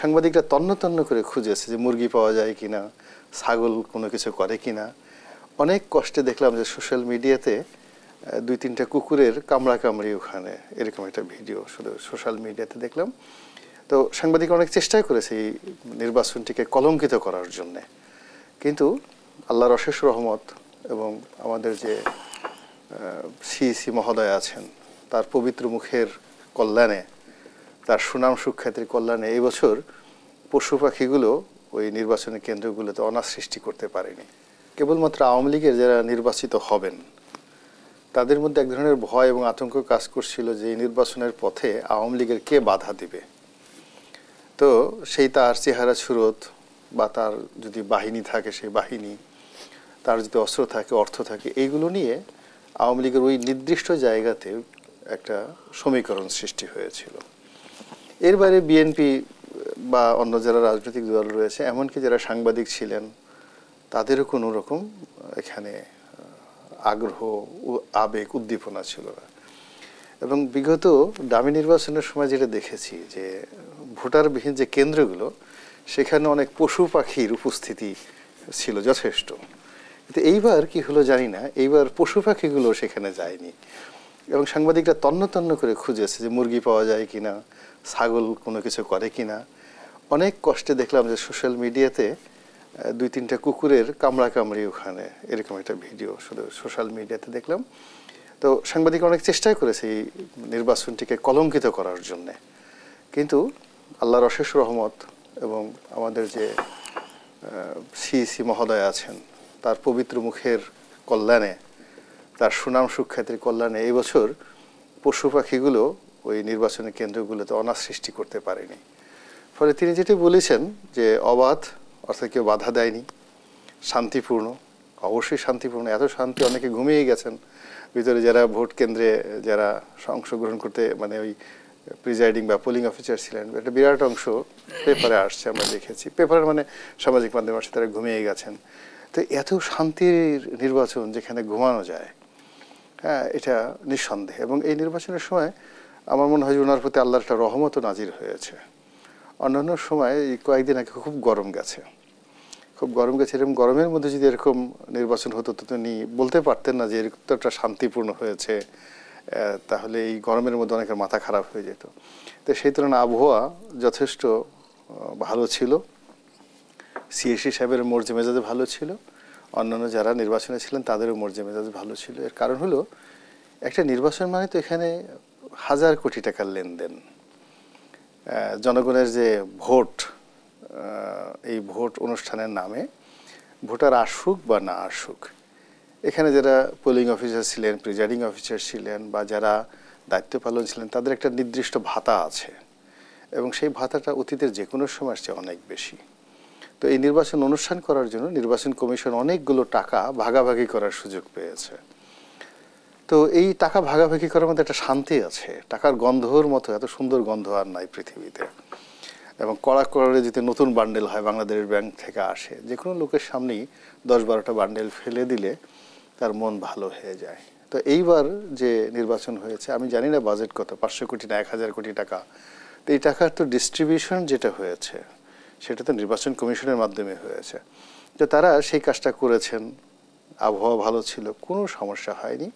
সাংবাদিকরা তন্ন তন্ন করে খুঁজেছে যে মুরগি পাওয়া যায় কিনা ছাগল কোনো কিছু করে কিনা অনেক কষ্টে দেখলাম যে সোশ্যাল মিডিয়াতে দুই তিনটা কুকুরের কামড়া কামড়ি ওখানে এরকম একটা ভিডিও শুধু সোশ্যাল মিডিয়াতে দেখলাম তো সাংবাদিক অনেক চেষ্টাই করেছে এই নির্বাচনটিকে কলঙ্কিত করার জন্যে কিন্তু আল্লাহর অশেষ রহমত এবং আমাদের যে সি মহোদয় আছেন তার পবিত্র মুখের কল্যাণে তার সুনাম সুখ্যাতির কল্যাণে এই বছর পশু পাখিগুলো ওই নির্বাচনী কেন্দ্রগুলোতে অনার সৃষ্টি করতে পারেনি কেবলমাত্র আওয়ামী লীগের যারা নির্বাচিত হবেন তাদের মধ্যে এক ধরনের ভয় এবং আতঙ্ক কাজ করছিল যে এই নির্বাচনের পথে আওয়ামী লীগের কে বাধা দিবে তো সেই তার চেহারা সুরত বা তার যদি বাহিনী থাকে সেই বাহিনী তার যদি অস্ত্র থাকে অর্থ থাকে এইগুলো নিয়ে আওয়ামী লীগের ওই নির্দিষ্ট জায়গাতে একটা সমীকরণ সৃষ্টি হয়েছিল এর বাইরে বিএনপি বা অন্য যারা রাজনৈতিক দল রয়েছে এমনকি যারা সাংবাদিক ছিলেন তাদেরও কোনো রকম এখানে আগ্রহ আবেগ উদ্দীপনা ছিল না এবং বিগত দামি নির্বাচনের সময় যেটা দেখেছি যে ভোটারবিহীন যে কেন্দ্রগুলো সেখানে অনেক পশু পাখির উপস্থিতি ছিল যথেষ্ট কিন্তু এইবার কি হলো জানি না এইবার পশু পাখিগুলো সেখানে যায়নি এবং সাংবাদিকরা তন্ন তন্ন করে খুঁজেছে যে মুরগি পাওয়া যায় কিনা ছাগল কোনো কিছু করে কি না অনেক কষ্টে দেখলাম যে সোশ্যাল মিডিয়াতে দুই তিনটা কুকুরের কামড়া কামড়ি ওখানে এরকম একটা ভিডিও শুধু সোশ্যাল মিডিয়াতে দেখলাম তো সাংবাদিক অনেক চেষ্টাই করেছে এই নির্বাচনটিকে কলঙ্কিত করার জন্যে কিন্তু আল্লাহর অশেষ রহমত এবং আমাদের যে সিইসি মহোদয় আছেন তার পবিত্র মুখের কল্যাণে তার সুনাম সুখ্যাতির কল্যাণে এবছর পশু পাখিগুলো ওই নির্বাচনী কেন্দ্রগুলোতে অনার সৃষ্টি করতে পারেনি ফলে তিনি যেটি বলেছেন যে অবাধ অর্থাৎ কেউ বাধা দেয়নি শান্তিপূর্ণ অবশ্যই শান্তিপূর্ণ এত শান্তি অনেকে ঘুমিয়ে গেছেন ভিতরে যারা ভোট কেন্দ্রে যারা অংশগ্রহণ করতে মানে ওই প্রিজাইডিং বা পোলিং অফিসার ছিলেন একটা বিরাট অংশ পেপারে আসছে আমরা দেখেছি পেপারের মানে সামাজিক মাধ্যমে আসছে তারা ঘুমিয়ে গেছেন তো এত শান্তির নির্বাচন যেখানে ঘুমানো যায় হ্যাঁ এটা নিঃসন্দেহ এবং এই নির্বাচনের সময় আমার মনে হয় ওনার প্রতি আল্লাহর একটা রহমতও নাজির হয়েছে অন্যান্য সময় এই কয়েকদিন আগে খুব গরম গেছে খুব গরম গেছে এরকম গরমের মধ্যে যদি এরকম নির্বাচন হতো তো তিনি বলতে পারতেন না যে এরকম তো একটা শান্তিপূর্ণ হয়েছে তাহলে এই গরমের মধ্যে অনেকের মাথা খারাপ হয়ে যেত তো সেই তুলনায় আবহাওয়া যথেষ্ট ভালো ছিল সিএসি সাহেবের মর্জি মেজাজ ভালো ছিল অন্যান্য যারা নির্বাচনে ছিলেন তাদেরও মর্জি মেজাজ ভালো ছিল এর কারণ হলো একটা নির্বাচন মানে তো এখানে হাজার কোটি টাকার লেনদেন জনগণের যে ভোট এই ভোট অনুষ্ঠানের নামে ভোটার আসুক বা না আসুক এখানে যারা পোলিং অফিসার ছিলেন প্রিজাইডিং অফিসার ছিলেন বা যারা দায়িত্ব পালন ছিলেন তাদের একটা নির্দিষ্ট ভাতা আছে এবং সেই ভাতাটা অতীতের যে কোনো সময় চেয়ে অনেক বেশি তো এই নির্বাচন অনুষ্ঠান করার জন্য নির্বাচন কমিশন অনেকগুলো টাকা ভাগাভাগি করার সুযোগ পেয়েছে তো এই টাকা ভাগাভাগি করার মধ্যে একটা শান্তি আছে টাকার গন্ধর মতো এত সুন্দর গন্ধ আর নাই পৃথিবীতে এবং কড়া কড়ারে যদি নতুন বান্ডেল হয় বাংলাদেশ ব্যাংক থেকে আসে যে কোনো লোকের সামনেই দশ বারোটা বান্ডেল ফেলে দিলে তার মন ভালো হয়ে যায় তো এইবার যে নির্বাচন হয়েছে আমি জানি না বাজেট কত পাঁচশো কোটি না এক হাজার কোটি টাকা তো এই টাকার তো ডিস্ট্রিবিউশন যেটা হয়েছে সেটা তো নির্বাচন কমিশনের মাধ্যমে হয়েছে তো তারা সেই কাজটা করেছেন আবহাওয়া ভালো ছিল কোনো সমস্যা হয়নি